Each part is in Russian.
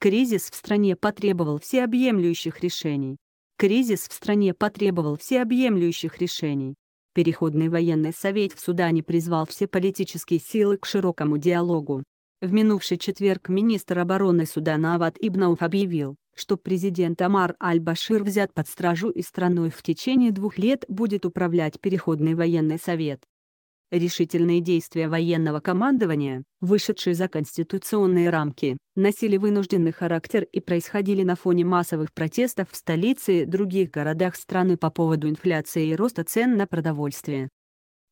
Кризис в стране потребовал всеобъемлющих решений. Кризис в стране потребовал всеобъемлющих решений. Переходный военный совет в Судане призвал все политические силы к широкому диалогу. В минувший четверг министр обороны Судана Ават Ибнауф объявил, что президент Амар Аль-Башир взят под стражу и страной в течение двух лет будет управлять Переходный военный совет. Решительные действия военного командования, вышедшие за конституционные рамки, носили вынужденный характер и происходили на фоне массовых протестов в столице и других городах страны по поводу инфляции и роста цен на продовольствие.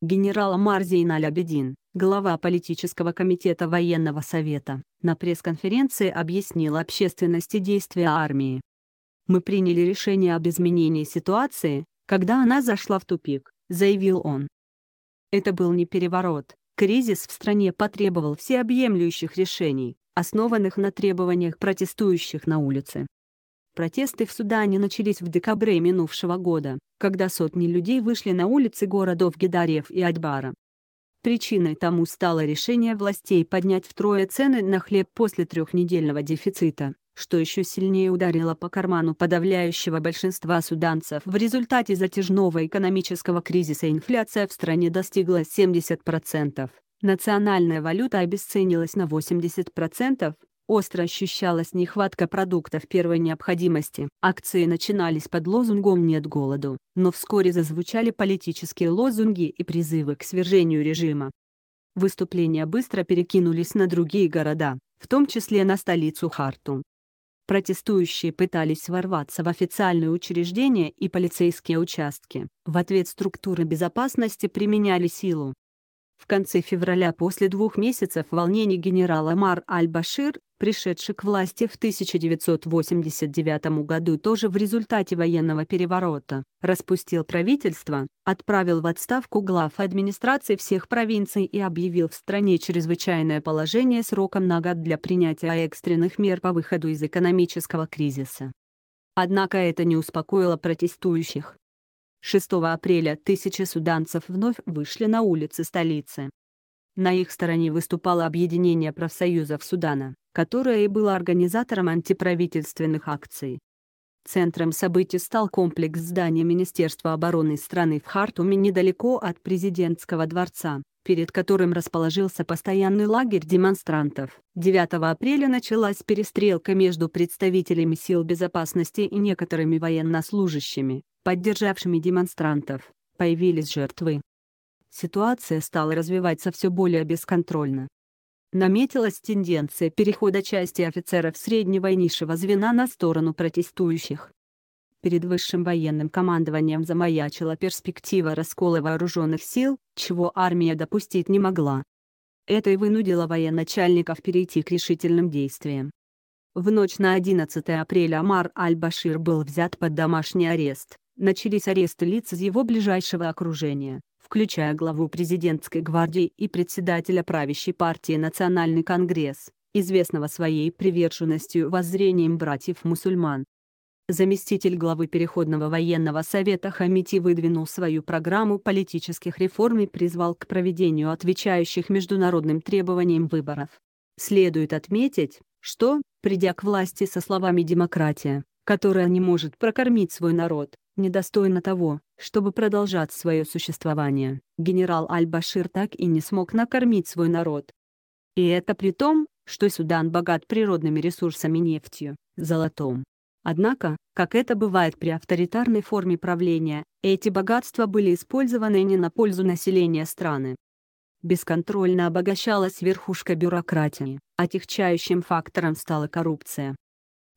Генерал Амар Зейналь Абедин, глава политического комитета военного совета, на пресс-конференции объяснил общественности действия армии. «Мы приняли решение об изменении ситуации, когда она зашла в тупик», — заявил он. Это был не переворот. Кризис в стране потребовал всеобъемлющих решений, основанных на требованиях протестующих на улице. Протесты в Судане начались в декабре минувшего года, когда сотни людей вышли на улицы городов Гидарев и Адбара. Причиной тому стало решение властей поднять втрое цены на хлеб после трехнедельного дефицита, что еще сильнее ударило по карману подавляющего большинства суданцев. В результате затяжного экономического кризиса инфляция в стране достигла 70%. Национальная валюта обесценилась на 80%, остро ощущалась нехватка продуктов первой необходимости. Акции начинались под лозунгом «нет голоду», но вскоре зазвучали политические лозунги и призывы к свержению режима. Выступления быстро перекинулись на другие города, в том числе на столицу Хартум. Протестующие пытались ворваться в официальные учреждения и полицейские участки. В ответ структуры безопасности применяли силу. В конце февраля после двух месяцев волнений генерал Амар Аль-Башир пришедший к власти в 1989 году тоже в результате военного переворота, распустил правительство, отправил в отставку глав администрации всех провинций и объявил в стране чрезвычайное положение сроком на год для принятия экстренных мер по выходу из экономического кризиса. Однако это не успокоило протестующих. 6 апреля тысячи суданцев вновь вышли на улицы столицы, на их стороне выступало объединение профсоюзов Судана, которое и было организатором антиправительственных акций. Центром событий стал комплекс здания Министерства обороны страны в Хартуме недалеко от президентского дворца, перед которым расположился постоянный лагерь демонстрантов. 9 апреля началась перестрелка между представителями сил безопасности и некоторыми военнослужащими, поддержавшими демонстрантов. Появились жертвы ситуация стала развиваться все более бесконтрольно. Наметилась тенденция перехода части офицеров среднего и низшего звена на сторону протестующих. Перед высшим военным командованием замаячила перспектива раскола вооруженных сил, чего армия допустить не могла. Это и вынудило военачальников перейти к решительным действиям. В ночь на 11 апреля Амар Аль-Башир был взят под домашний арест, начались аресты лиц из его ближайшего окружения включая главу президентской гвардии и председателя правящей партии Национальный конгресс, известного своей приверженностью воззрением братьев-мусульман. Заместитель главы Переходного военного совета Хамити выдвинул свою программу политических реформ и призвал к проведению отвечающих международным требованиям выборов. Следует отметить, что, придя к власти со словами «демократия», которая не может прокормить свой народ, недостойна того, чтобы продолжать свое существование. Генерал Аль-Башир так и не смог накормить свой народ. И это при том, что Судан богат природными ресурсами нефтью, золотом. Однако, как это бывает при авторитарной форме правления, эти богатства были использованы не на пользу населения страны. Бесконтрольно обогащалась верхушка бюрократии, отягчающим фактором стала коррупция.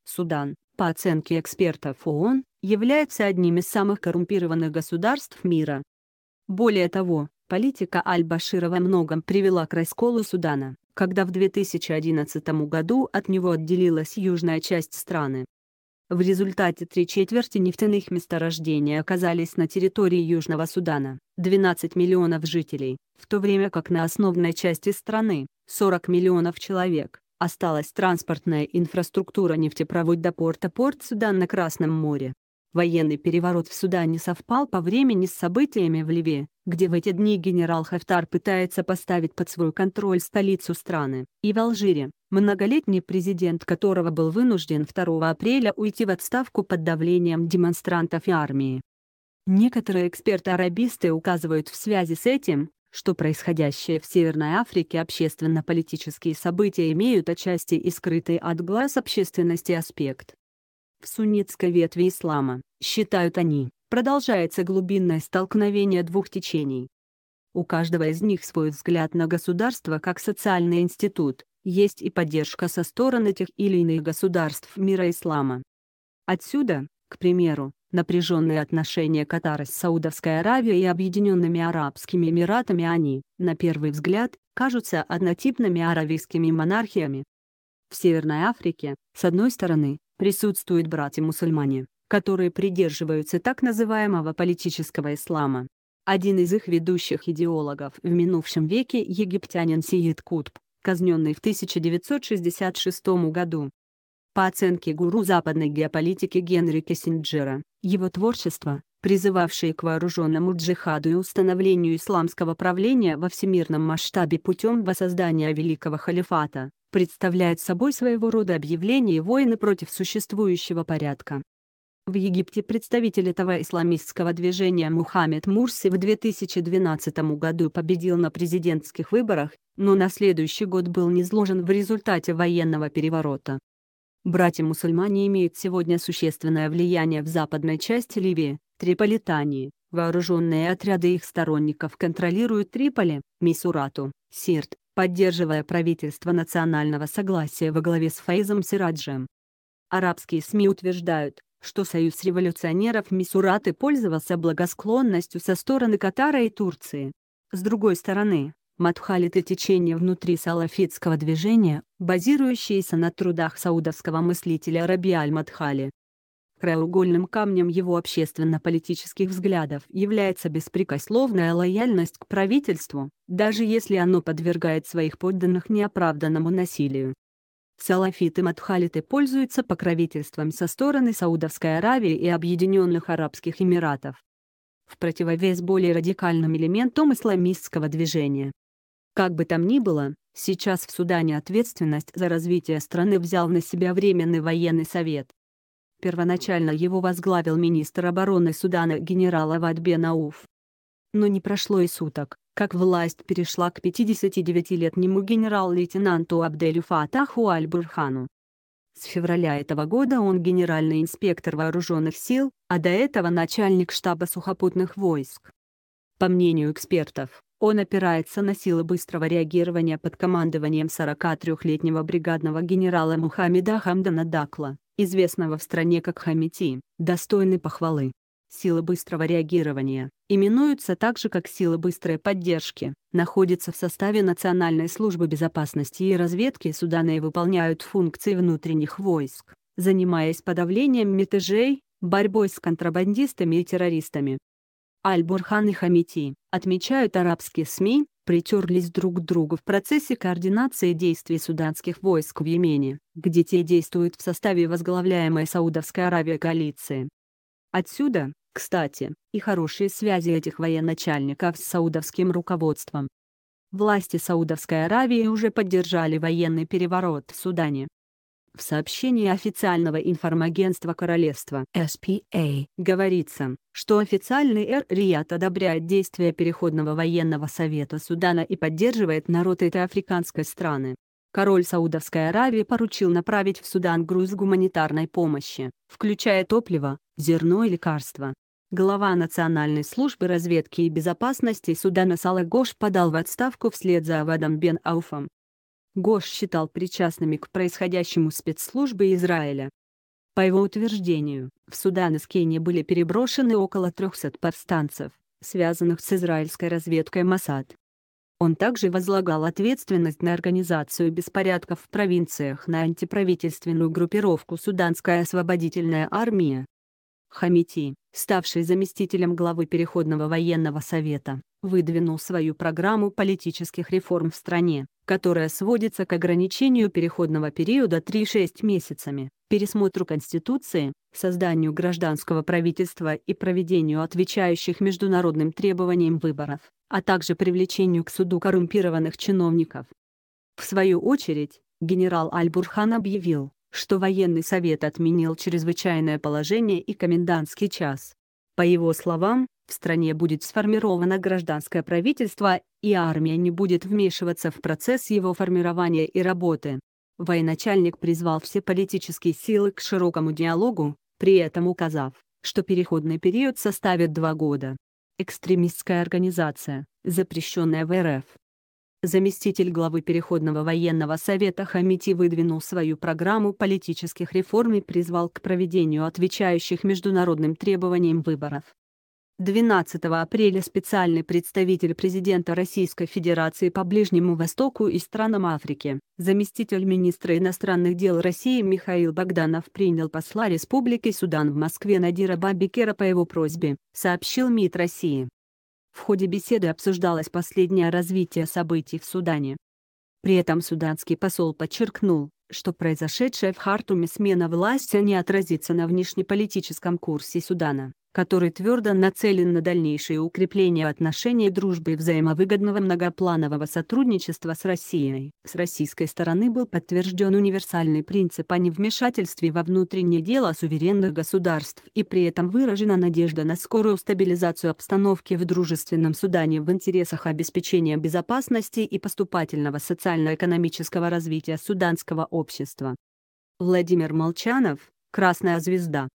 Судан, по оценке экспертов ООН, является одним из самых коррумпированных государств мира. Более того, политика Аль-Башира во многом привела к расколу Судана, когда в 2011 году от него отделилась южная часть страны. В результате три четверти нефтяных месторождений оказались на территории Южного Судана, 12 миллионов жителей, в то время как на основной части страны, 40 миллионов человек, осталась транспортная инфраструктура нефтепровод до порта Порт Судан на Красном море. Военный переворот в Судане совпал по времени с событиями в Ливе, где в эти дни генерал Хафтар пытается поставить под свой контроль столицу страны, и в Алжире, многолетний президент которого был вынужден 2 апреля уйти в отставку под давлением демонстрантов и армии. Некоторые эксперты-арабисты указывают в связи с этим, что происходящие в Северной Африке общественно-политические события имеют отчасти и скрытый от глаз общественности аспект. В суннитской ветви ислама, считают они, продолжается глубинное столкновение двух течений. У каждого из них свой взгляд на государство как социальный институт, есть и поддержка со стороны тех или иных государств мира ислама. Отсюда, к примеру, напряженные отношения Катара с Саудовской Аравией и Объединенными Арабскими Эмиратами они, на первый взгляд, кажутся однотипными аравийскими монархиями. В Северной Африке, с одной стороны, присутствуют братья-мусульмане, которые придерживаются так называемого политического ислама. Один из их ведущих идеологов в минувшем веке египтянин Сиид Кутб, казненный в 1966 году. По оценке гуру западной геополитики Генри Киссинджера, его творчество, призывавшее к вооруженному джихаду и установлению исламского правления во всемирном масштабе путем воссоздания Великого Халифата, представляет собой своего рода объявление и войны против существующего порядка. В Египте представитель этого исламистского движения Мухаммед Мурси в 2012 году победил на президентских выборах, но на следующий год был низложен в результате военного переворота. Братья-мусульмане имеют сегодня существенное влияние в западной части Ливии, Триполитании. Вооруженные отряды их сторонников контролируют Триполи, Мисурату, Сирт, поддерживая правительство национального согласия во главе с Фаизом Сираджем. Арабские СМИ утверждают, что союз революционеров Мисураты пользовался благосклонностью со стороны Катара и Турции. С другой стороны, Мадхалит и течение внутри салафитского движения, базирующиеся на трудах саудовского мыслителя Раби Аль-Мадхали, Краеугольным камнем его общественно-политических взглядов является беспрекословная лояльность к правительству, даже если оно подвергает своих подданных неоправданному насилию. Салафиты Мадхалиты пользуются покровительством со стороны Саудовской Аравии и Объединенных Арабских Эмиратов. В противовес более радикальным элементам исламистского движения. Как бы там ни было, сейчас в Судане ответственность за развитие страны взял на себя Временный военный совет. Первоначально его возглавил министр обороны Судана генерал Ават Бен Но не прошло и суток, как власть перешла к 59-летнему генерал-лейтенанту Абделю Фатаху Аль-Бурхану. С февраля этого года он генеральный инспектор вооруженных сил, а до этого начальник штаба сухопутных войск. По мнению экспертов, он опирается на силы быстрого реагирования под командованием 43-летнего бригадного генерала Мухаммеда Хамдана Дакла, известного в стране как Хамити, достойный похвалы. Силы быстрого реагирования, именуются также как силы быстрой поддержки, находятся в составе Национальной службы безопасности и разведки Судана и выполняют функции внутренних войск, занимаясь подавлением мятежей, борьбой с контрабандистами и террористами, Аль-Бурхан и Хамити, отмечают арабские СМИ, притерлись друг к другу в процессе координации действий суданских войск в Йемене, где те действуют в составе возглавляемой Саудовской Аравией коалиции. Отсюда, кстати, и хорошие связи этих военачальников с саудовским руководством. Власти Саудовской Аравии уже поддержали военный переворот в Судане, в сообщении официального информагентства королевства SPA говорится, что официальный эр-Рият одобряет действия Переходного военного совета Судана и поддерживает народ этой африканской страны. Король Саудовской Аравии поручил направить в Судан груз гуманитарной помощи, включая топливо, зерно и лекарства. Глава Национальной службы разведки и безопасности Судана Салагош подал в отставку вслед за Авадом Бен Ауфом, Гош считал причастными к происходящему спецслужбы Израиля. По его утверждению, в Судан из Кении были переброшены около 300 повстанцев, связанных с израильской разведкой Масад. Он также возлагал ответственность на организацию беспорядков в провинциях на антиправительственную группировку Суданская освободительная армия. Хамити, ставший заместителем главы Переходного военного совета, выдвинул свою программу политических реформ в стране, которая сводится к ограничению переходного периода 3-6 месяцами, пересмотру Конституции, созданию гражданского правительства и проведению отвечающих международным требованиям выборов, а также привлечению к суду коррумпированных чиновников. В свою очередь, генерал Аль-Бурхан объявил, что военный совет отменил чрезвычайное положение и комендантский час. По его словам, в стране будет сформировано гражданское правительство, и армия не будет вмешиваться в процесс его формирования и работы. Военачальник призвал все политические силы к широкому диалогу, при этом указав, что переходный период составит два года. Экстремистская организация, запрещенная в РФ. Заместитель главы Переходного военного совета Хамити выдвинул свою программу политических реформ и призвал к проведению отвечающих международным требованиям выборов. 12 апреля специальный представитель президента Российской Федерации по Ближнему Востоку и странам Африки, заместитель министра иностранных дел России Михаил Богданов принял посла Республики Судан в Москве Надира Бабикера по его просьбе, сообщил МИД России. В ходе беседы обсуждалось последнее развитие событий в Судане. При этом суданский посол подчеркнул, что произошедшая в Хартуме смена власти не отразится на внешнеполитическом курсе Судана который твердо нацелен на дальнейшее укрепление отношений дружбы и взаимовыгодного многопланового сотрудничества с Россией. С российской стороны был подтвержден универсальный принцип о невмешательстве во внутренние дела суверенных государств и при этом выражена надежда на скорую стабилизацию обстановки в дружественном Судане в интересах обеспечения безопасности и поступательного социально-экономического развития суданского общества. Владимир Молчанов, «Красная звезда».